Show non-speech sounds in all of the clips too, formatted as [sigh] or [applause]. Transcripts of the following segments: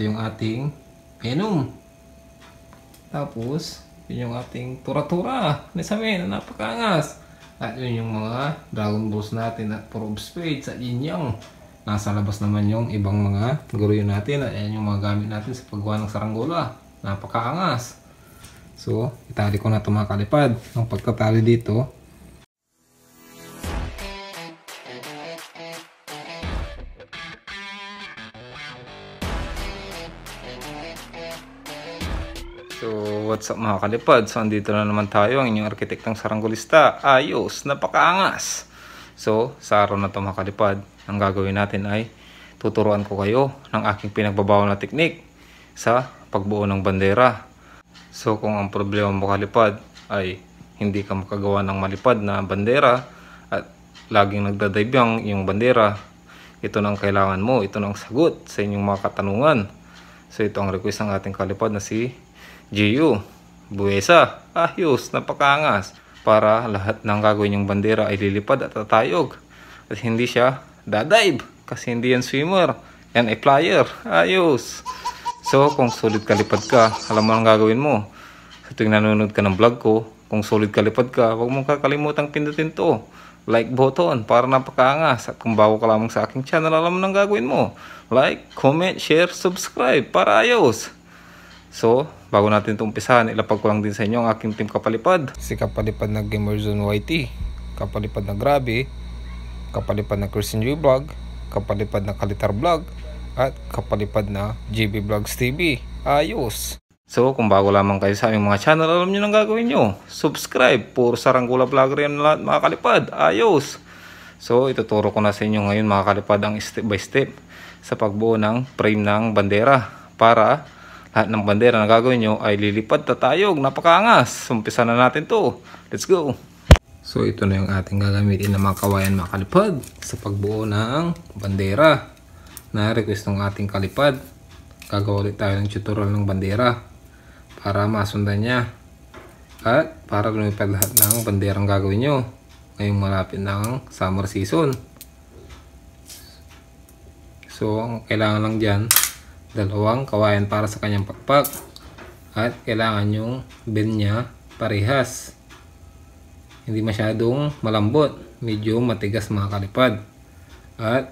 Ito yung ating Venom. Tapos, yun yung ating tura-tura. Nasamin, na At yun yung mga Dragon Balls natin at Four of Spades at yin yang. Nasa labas naman yung ibang mga guruyo natin at yan yung mga gamit natin sa paggawa ng saranggola. Napakaangas. So, itali ko na ito mga kalipad. Ang pagkatali dito, what's up mga kalipad? So andito na naman tayo ang inyong arkitektang saranggolista. Ayos, napakaangas. So sa araw na to mga kalipad, ang gagawin natin ay tuturuan ko kayo ng aking pinagbabawal na teknik sa pagbuo ng bandera. So kung ang problema mo kalipad ay hindi ka makagawa ng malipad na bandera at laging nagdadive yung iyong bandera, ito na ang kailangan mo, ito na ang sagot sa inyong mga katanungan. So ito ang request ng ating kalipad na si GU, Buesa, Ayos, ah, Napakangas para lahat ng gagawin niyang bandera ay lilipad at tatayog at hindi siya dadive kasi hindi yan swimmer yan ay flyer ayos ah, so kung solid kalipad ka alam mo ang gagawin mo sa tuwing nanonood ka ng vlog ko kung solid kalipad ka huwag mong kakalimutan pindutin to like button para napakangas at kung bago ka lamang sa aking channel alam mo ang gagawin mo like, comment, share, subscribe para ayos so Bago natin ito umpisahan, ilapag ko lang din sa inyo ang aking team kapalipad. Si kapalipad na Gamerzone YT, kapalipad na Grabe, kapalipad na Christian J Vlog, kapalipad na Kalitar Vlog, at kapalipad na GB Vlogs TV. Ayos! So kung bago lamang kayo sa aming mga channel, alam nyo nang gagawin nyo. Subscribe for Saranggola Vlogger yan lahat mga kalipad. Ayos! So ituturo ko na sa inyo ngayon mga kalipad ang step by step sa pagbuo ng frame ng bandera para lahat ng bandera na gagawin nyo ay lilipad tatayog. Napakaangas. Umpisa na natin to. Let's go. So ito na yung ating gagamitin na mga kawayan mga sa pagbuo ng bandera na request ng ating kalipad. Gagawa ulit tayo ng tutorial ng bandera para masundan niya at para lumipad lahat ng banderang gagawin nyo ngayong malapit ng summer season. So, ang kailangan lang dyan dalawang kawain para sa kanyang pakpak at kailangan yung bend niya parehas hindi masyadong malambot medyo matigas mga kalipad at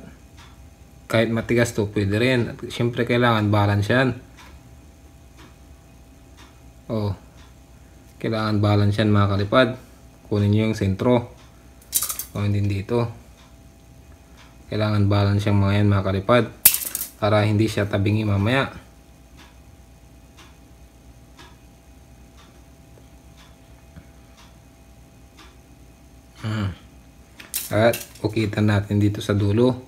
kahit matigas to pwede rin at syempre kailangan balance yan oh kailangan balance yan mga kalipad kunin nyo yung sentro o oh, hindi dito kailangan balance yan mga yan mga kalipad para hindi siya tabingi mamaya hmm. at ukitan natin dito sa dulo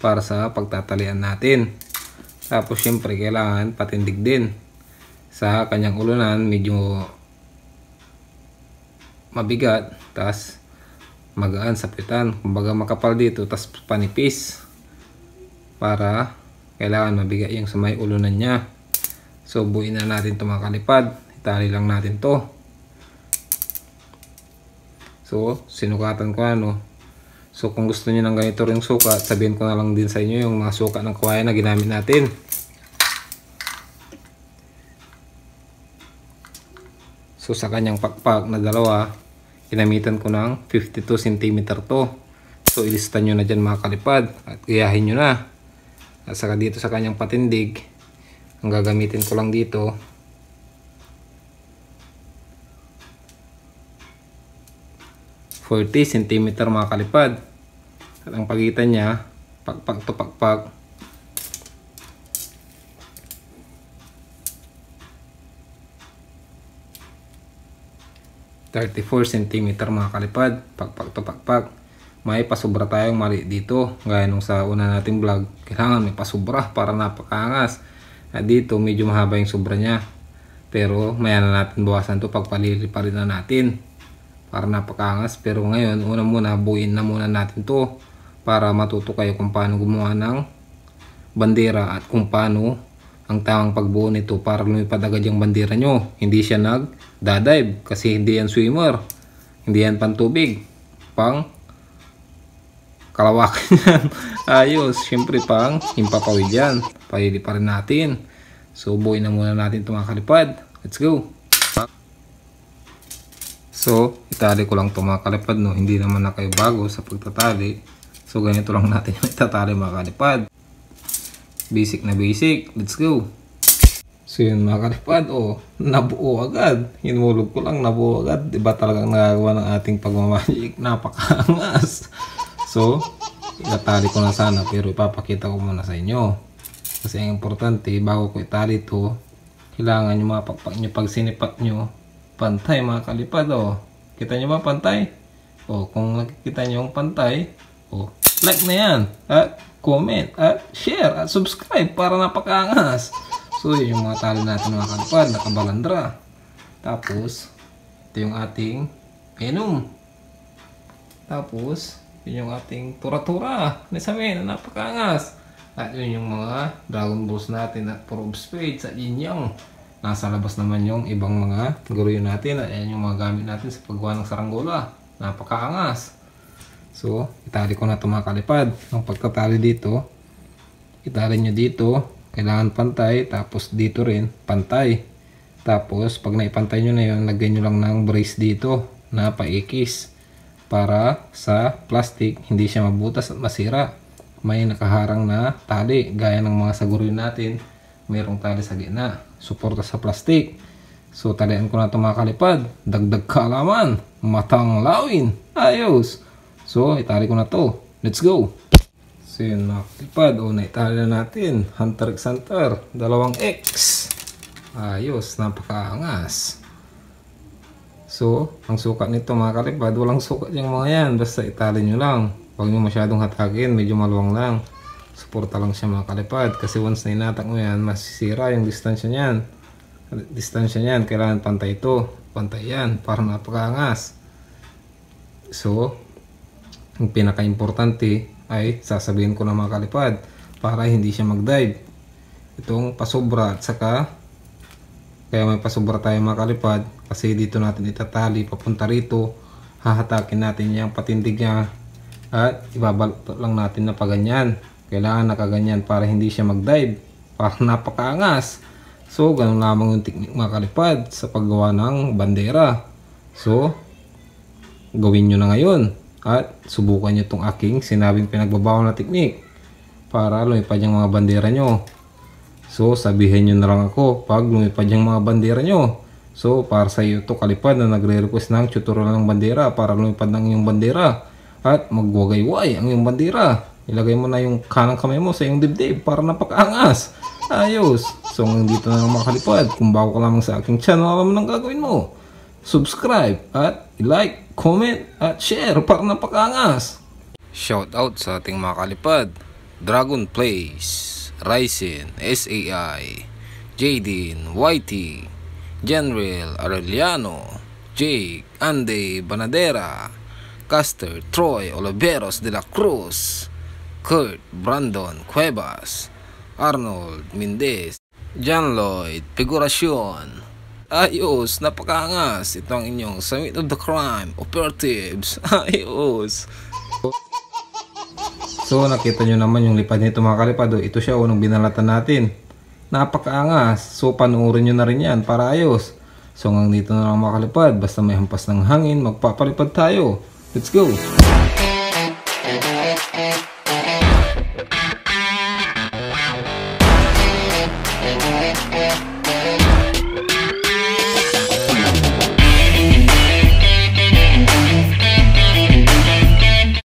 para sa pagtatalian natin tapos syempre kailangan patindig din sa kanyang ulunan medyo mabigat tas magaan sa pitan kumbaga makapal dito tas panipis para kailangan mabigat yung sa may ulunan niya so buuin na natin ito mga kalipad itali lang natin to so sinukatan ko ano so kung gusto niyo ng ganito rin suka, sabihin ko na lang din sa inyo yung mga suka ng kawayan na ginamit natin So sa kanyang pakpak na dalawa, ginamitan ko ng 52 cm to. So ilista niyo na diyan mga kalipad at gayahin niyo na at saka dito sa kanyang patindig ang gagamitin ko lang dito Forty centimeter mga kalipad at ang pagitan niya pakpak to pakpak Thirty-four centimeter mga kalipad, pakpak to pakpak may pasubra tayong mali dito gaya nung sa una nating vlog kailangan may pasubra para napakaangas at dito medyo mahaba yung sobra niya pero maya na natin bawasan to pagpalili pa na natin para napakaangas pero ngayon una muna buuin na muna natin to para matuto kayo kung paano gumawa ng bandera at kung paano ang tamang pagbuo nito para lumipad agad yung bandera nyo hindi siya nag dadive kasi hindi yan swimmer hindi yan pantubig pang kalawak yan. [laughs] Ayos, syempre pang impapawid yan. Pahili pa rin natin. So, na muna natin ito mga kalipad. Let's go! So, itali ko lang ito mga kalipad. No? Hindi naman na kayo bago sa pagtatali. So, ganito lang natin yung itatali mga kalipad. Basic na basic. Let's go! So yun mga kalipad, oh, nabuo agad. Hinulog ko lang, nabuo agad. Diba talagang nagagawa ng ating pagmamagic? Napakaangas. So, itatali ko na sana pero ipapakita ko muna sa inyo. Kasi ang importante, bago ko itali ito, kailangan yung mga pakpak nyo, pag sinipak nyo, pantay mga kalipad. Oh. Kita nyo ba pantay? O, oh, kung nakikita nyo ang pantay, o, oh, like na yan. At comment, at share, at subscribe para napakaangas. So, yun yung mga tali natin mga kalipad, nakabalandra. Tapos, ito yung ating penum. Tapos, yun yung ating tura-tura na sami na napakaangas. At yun yung mga Dragon Balls natin at Four of Spades at yun yung nasa labas naman yung ibang mga guruyo natin at yan yung mga gamit natin sa paggawa ng saranggola. Napakaangas. So, itali ko na ito mga kalipad. Ang pagkatali dito, itali nyo dito, kailangan pantay, tapos dito rin, pantay. Tapos, pag naipantay nyo na yun, lagyan nyo lang ng brace dito na paikis para sa plastic hindi siya mabutas at masira. May nakaharang na tali gaya ng mga sagurin natin mayroong tali sa gitna. Suporta sa plastic. So talian ko na ito mga kalipad. Dagdag kaalaman. Matang lawin. Ayos. So itali ko na to. Let's go. So yun mga kalipad. O naitali na natin. Hunter x Hunter. Dalawang X. Ayos. Napakaangas. So, ang sukat nito mga kalipad, walang sukat yung mga yan. Basta itali nyo lang. Huwag nyo masyadong hatagin, medyo maluwang lang. Suporta lang siya mga kalipad. Kasi once na inatak mo yan, masisira yung distansya niyan. Distansya niyan, kailangan pantay ito. Pantay yan, para napakaangas. So, ang pinaka-importante ay sasabihin ko na mga kalipad para hindi siya mag-dive. Itong pasobra at saka kaya may pasobra tayo mga kalipad kasi dito natin itatali papunta rito hahatakin natin yung patindig niya at ibabalot lang natin na paganyan kailangan nakaganyan para hindi siya magdive dive parang napakaangas so ganun lamang yung technique mga kalipad sa paggawa ng bandera so gawin nyo na ngayon at subukan nyo itong aking sinabing pinagbabawal na technique para lumipad yung mga bandera nyo so sabihin nyo na lang ako pag lumipad yung mga bandera nyo So, para sa iyo to kalipad na nagre-request ng tutorial ng bandera para lumipad ng iyong bandera at magwagayway ang iyong bandera. Ilagay mo na yung kanang kamay mo sa iyong dibdib para napakaangas. Ayos! So, hanggang dito na lang makalipad. Kung bago ka lamang sa aking channel, alam mo nang gagawin mo. Subscribe at like, comment at share para napakaangas. Shoutout sa ating mga kalipad. Dragon Place, Ryzen, SAI, Jaden, YT, General Arellano, Jake Ande Banadera, Caster Troy Oliveros de la Cruz, Kurt Brandon Cuevas, Arnold Mendez, John Lloyd Figuracion. Ayos, napakaangas. Ito ang inyong Summit of the Crime Operatives. [laughs] Ayos. So nakita nyo naman yung lipad nito mga kalipado. Ito siya unang binalatan natin napakaangas. So panoorin nyo na rin yan para ayos. So hanggang dito na lang makalipad. Basta may hampas ng hangin, magpapalipad tayo. Let's go!